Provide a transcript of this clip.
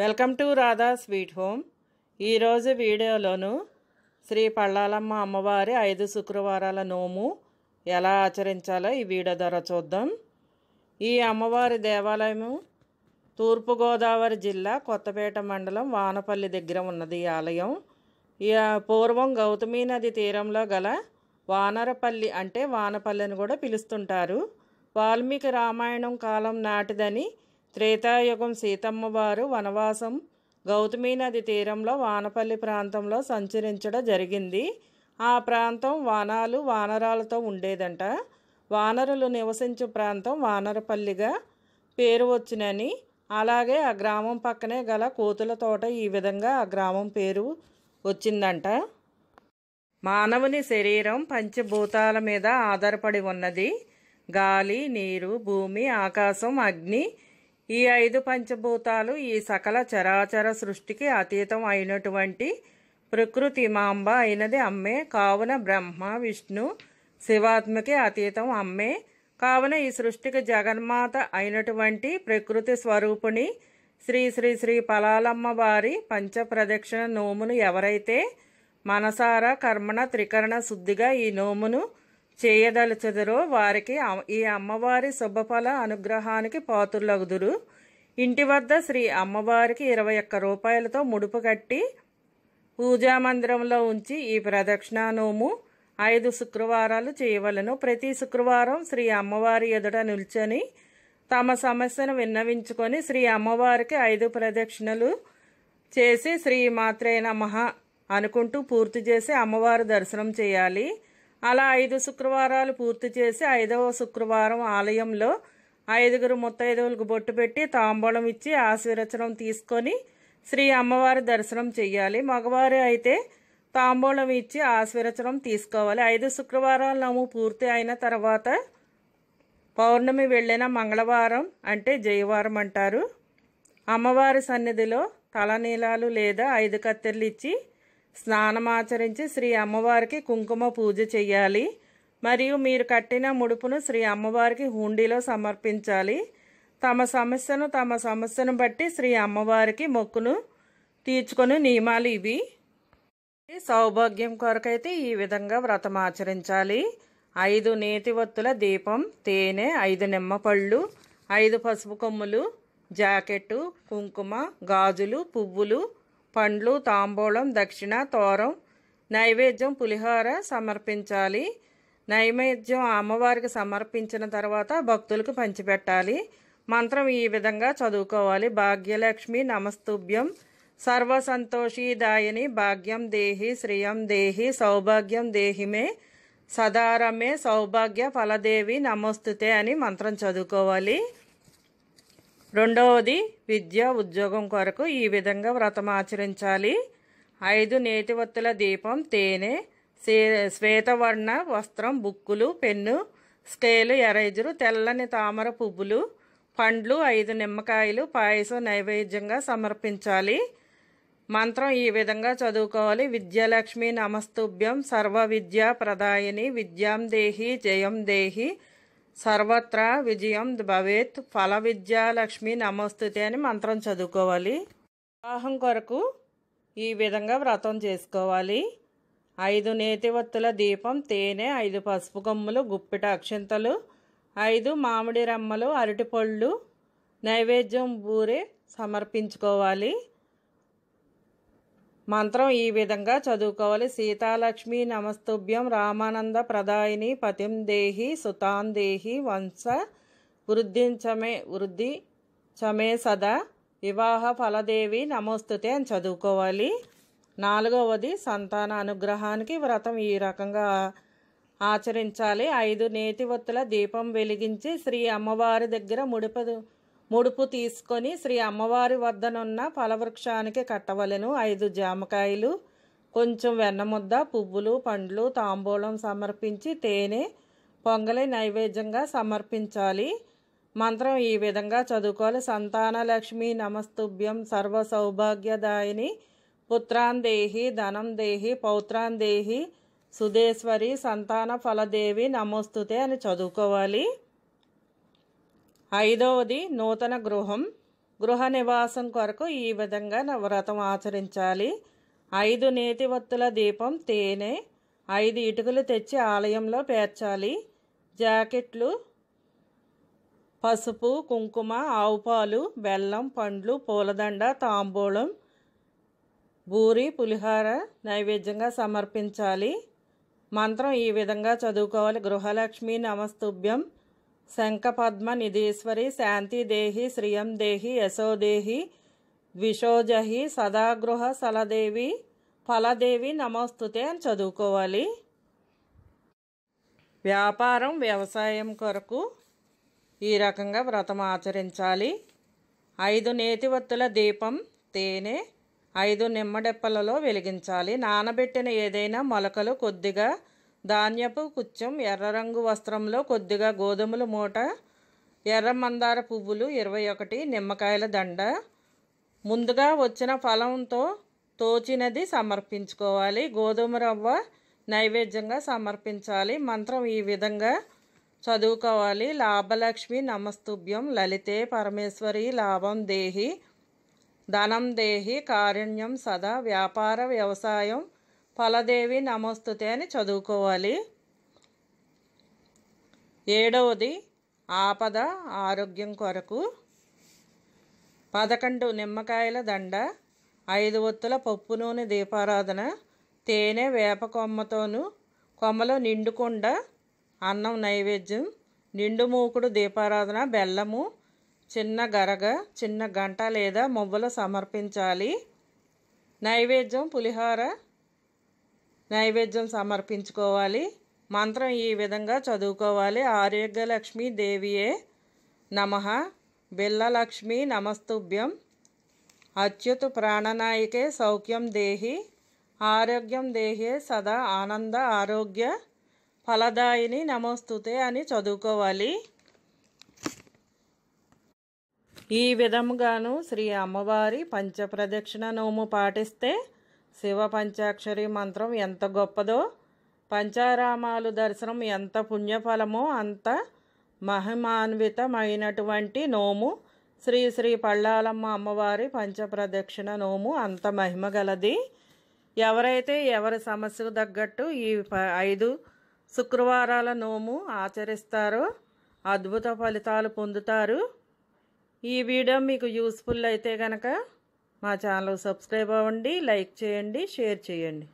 welcome to Radha sweet home ఈరోజు వీడియోలోను శ్రీ పళ్ళాలమ్మ అమ్మవారి ఐదు శుక్రవారాల నోము ఎలా ఆచరించాలో ఈ వీడియో ద్వారా చూద్దాం ఈ అమ్మవారి దేవాలయము తూర్పుగోదావరి జిల్లా కొత్తపేట మండలం వానపల్లి దగ్గర ఉన్నది ఈ ఆలయం పూర్వం గౌతమీ నది తీరంలో గల వానరపల్లి అంటే వానపల్లిని కూడా పిలుస్తుంటారు వాల్మీకి రామాయణం కాలం నాటిదని త్రేతాయుగం సీతమ్మవారు వనవాసం గౌతమీ నది తీరంలో వానపల్లి ప్రాంతంలో సంచరించడం జరిగింది ఆ ప్రాంతం వానాలు వానరాలతో ఉండేదంట వానరులు నివసించే ప్రాంతం వానరపల్లిగా పేరు వచ్చినని అలాగే ఆ గ్రామం పక్కనే గల కోతుల తోట ఈ విధంగా ఆ గ్రామం పేరు వచ్చిందంట మానవుని శరీరం పంచభూతాల మీద ఆధారపడి ఉన్నది గాలి నీరు భూమి ఆకాశం అగ్ని ఈ ఐదు పంచభూతాలు ఈ సకల చరాచర సృష్టికి అతీతం అయినటువంటి ప్రకృతి మాంబ అయినది అమ్మే కావున బ్రహ్మ విష్ణు శివాత్మకి అతీతం అమ్మే కావున ఈ సృష్టికి జగన్మాత అయినటువంటి ప్రకృతి స్వరూపుని శ్రీ శ్రీ శ్రీ పలాలమ్మ వారి పంచప్రదక్షిణ నోమును ఎవరైతే మనసార కర్మణ త్రికరణ శుద్ధిగా ఈ నోమును చేయదలుచదరో వారికి ఈ అమ్మవారి శుభఫల అనుగ్రహానికి పాత్రులగుదురు ఇంటి వద్ద శ్రీ అమ్మవారికి ఇరవై ఒక్క రూపాయలతో ముడుపు కట్టి పూజా మందిరంలో ఉంచి ఈ ప్రదక్షిణానోము ఐదు శుక్రవారాలు చేయవలను ప్రతి శుక్రవారం శ్రీ అమ్మవారి ఎదుట నిల్చొని తమ సమస్యను విన్నవించుకొని శ్రీ అమ్మవారికి ఐదు ప్రదక్షిణలు చేసి శ్రీ మాత్రే మహా అనుకుంటూ పూర్తి చేసి అమ్మవారు దర్శనం చేయాలి అలా ఐదు శుక్రవారాలు పూర్తి చేసి ఐదవ శుక్రవారం ఆలయంలో ఐదుగురు ముత్తైదవులకు బొట్టు పెట్టి తాంబూలం ఇచ్చి ఆశీర్వచనం తీసుకొని శ్రీ అమ్మవారి దర్శనం చేయాలి మగవారు అయితే తాంబూలం ఇచ్చి ఆశీర్వచనం తీసుకోవాలి ఐదు శుక్రవారాలు నమ్ము పూర్తి అయిన తర్వాత పౌర్ణమి వెళ్ళిన మంగళవారం అంటే జయవారం అంటారు అమ్మవారి సన్నిధిలో తలనీలాలు లేదా ఐదు కత్తెర్లు ఇచ్చి స్నానమాచరించి శ్రీ అమ్మవారికి కుంకుమ పూజ చేయాలి మరియు మీరు కట్టిన ముడుపును శ్రీ అమ్మవారికి హుండీలో సమర్పించాలి తమ సమస్యను తమ సమస్యను బట్టి శ్రీ అమ్మవారికి మొక్కును తీర్చుకొని నియమాలు ఇవి సౌభాగ్యం కొరకైతే ఈ విధంగా వ్రతం ఆచరించాలి ఐదు నేతి ఒత్తుల దీపం తేనె ఐదు నిమ్మపళ్ళు ఐదు పసుపు కొమ్ములు జాకెట్టు కుంకుమ గాజులు పువ్వులు పండ్లు తాంబూలం దక్షిణ తోరం నైవేద్యం పులిహోర సమర్పించాలి నైవేద్యం అమ్మవారికి సమర్పించిన తర్వాత భక్తులకు పంచిపెట్టాలి మంత్రం ఈ విధంగా చదువుకోవాలి భాగ్యలక్ష్మి నమస్తుభ్యం సర్వసంతోషిదాయని భాగ్యం దేహి శ్రియం దేహి సౌభాగ్యం దేహిమే సదారమే సౌభాగ్య ఫలదేవి నమస్తుతే అని మంత్రం చదువుకోవాలి రెండవది విద్య ఉద్యోగం కొరకు ఈ విధంగా వ్రతం ఆచరించాలి ఐదు నేతివత్తుల దీపం తేనె శ్వేతవర్ణ వస్త్రం బుక్కులు పెన్ను స్కేలు ఎరైజరు తెల్లని తామర పువ్వులు పండ్లు ఐదు నిమ్మకాయలు పాయసం నైవేద్యంగా సమర్పించాలి మంత్రం ఈ విధంగా చదువుకోవాలి విద్యాలక్ష్మి నమస్తుభ్యం సర్వ విద్యా ప్రదాయని విద్యాం దేహి జయం దేహి సర్వత్రా విజయం భవేత్ ఫల విద్యాలక్ష్మి నమస్తుతే అని మంత్రం చదువుకోవాలి వివాహం కొరకు ఈ విధంగా వ్రతం చేసుకోవాలి ఐదు నేతివత్తుల దీపం తేనె ఐదు పసుపు కొమ్ములు గుప్పిట అక్షింతలు ఐదు మామిడి రమ్మలు అరటిపళ్ళు నైవేద్యం బూరే సమర్పించుకోవాలి మంత్రం ఈ విధంగా చదువుకోవాలి సీతాలక్ష్మి నమస్తుభ్యం రామానంద ప్రదాయిని పతిం దేహి సుతాం దేహి వంశ వృద్ధించమే వృద్ధి చమే సదా వివాహ ఫలదేవి నమోస్తుతే అని చదువుకోవాలి నాలుగవది సంతాన అనుగ్రహానికి వ్రతం ఈ రకంగా ఆచరించాలి ఐదు నేతి దీపం వెలిగించి శ్రీ అమ్మవారి దగ్గర ముడిపదు ముడుపు తీసుకొని శ్రీ అమ్మవారి వద్దనున్న ఫలవృక్షానికి కట్టవలెను ఐదు జామకాయలు కొంచెం వెన్నముద్ద పువ్వులు పండ్లు తాంబూలం సమర్పించి తేనె పొంగలి నైవేద్యంగా సమర్పించాలి మంత్రం ఈ విధంగా చదువుకోవాలి సంతాన లక్ష్మి నమస్తుభ్యం సర్వ సౌభాగ్యదాయిని పుత్రాందేహి ధనం దేహి పౌత్రాందేహి సుధేశ్వరి సంతాన ఫలదేవి నమోస్తుతే అని చదువుకోవాలి ఐదవది నూతన గృహం గృహ నివాసం కొరకు ఈ విధంగా వ్రతం ఆచరించాలి ఐదు నేతి వత్తుల దీపం తేనె ఐదు ఇటుకలు తెచ్చి ఆలయంలో పేర్చాలి జాకెట్లు పసుపు కుంకుమ ఆవుపాలు బెల్లం పండ్లు పూలదండ తాంబూలం బూరి పులిహార నైవేద్యంగా సమర్పించాలి మంత్రం ఈ విధంగా చదువుకోవాలి గృహలక్ష్మి నమస్తుభ్యం శంఖపద్మ నిధీశ్వరి శాంతిదేహి శ్రియం దేహి యశోదేహి ద్విషోజహి సదాగృహ సలదేవి ఫలదేవి నమోస్తుతే అని చదువుకోవాలి వ్యాపారం వ్యవసాయం కొరకు ఈ రకంగా వ్రతం ఆచరించాలి ఐదు నేతివత్తుల దీపం తేనె ఐదు నిమ్మడెప్పలలో వెలిగించాలి నానబెట్టిన ఏదైనా మొలకలు కొద్దిగా ధాన్యపు కుచ్చం ఎర్ర రంగు వస్త్రంలో కొద్దిగా గోధుమల మూట ఎర్ర మందార పువ్వులు ఇరవై ఒకటి నిమ్మకాయల దండ ముందుగా వచ్చిన ఫలంతో తోచినది సమర్పించుకోవాలి గోధుమ రవ్వ నైవేద్యంగా సమర్పించాలి మంత్రం ఈ విధంగా చదువుకోవాలి లాభలక్ష్మి నమస్తుభ్యం లలితే పరమేశ్వరి లాభం దేహి ధనం దేహి కారుణ్యం సదా వ్యాపార వ్యవసాయం ఫలదేవి నమోస్తుతే అని చదువుకోవాలి ఏడవది ఆపద ఆరోగ్యం కొరకు పదకొండు నిమ్మకాయల దండ ఐదు ఒత్తుల పప్పు నూనె దీపారాధన తేనె వేప కొమ్మతోనూ కొమ్మలో నిండుకుండ అన్నం నైవేద్యం నిండు మూకుడు దీపారాధన బెల్లము చిన్న గరగ చిన్న గంట లేదా మువ్వలు సమర్పించాలి నైవేద్యం పులిహార నైవేద్యం సమర్పించుకోవాలి మంత్రం ఈ విధంగా చదువుకోవాలి ఆరోగ్య లక్ష్మి దేవియే నమ బిల్లలక్ష్మి నమస్తుభ్యం అత్యుత ప్రాణనాయికే సౌఖ్యం దేహి ఆరోగ్యం దేహే సదా ఆనంద ఆరోగ్య ఫలదాయిని నమోస్తుతే అని చదువుకోవాలి ఈ విధముగాను శ్రీ అమ్మవారి పంచప్రదక్షిణ నోము పాటిస్తే శివ పంచాక్షరి మంత్రం ఎంత గొప్పదో పంచారామాలు దర్శనం ఎంత పుణ్యఫలమో అంత మహిమాన్వితమైనటువంటి నోము శ్రీ శ్రీ పళ్ళాలమ్మ అమ్మవారి పంచప్రదక్షిణ నోము అంత మహిమ గలది ఎవరైతే ఎవరి సమస్యకు తగ్గట్టు ఈ ఐదు శుక్రవారాల నోము ఆచరిస్తారో అద్భుత ఫలితాలు పొందుతారు ఈ వీడియో మీకు యూస్ఫుల్ అయితే కనుక మా ఛానల్ సబ్స్క్రైబ్ అవ్వండి లైక్ చేయండి షేర్ చేయండి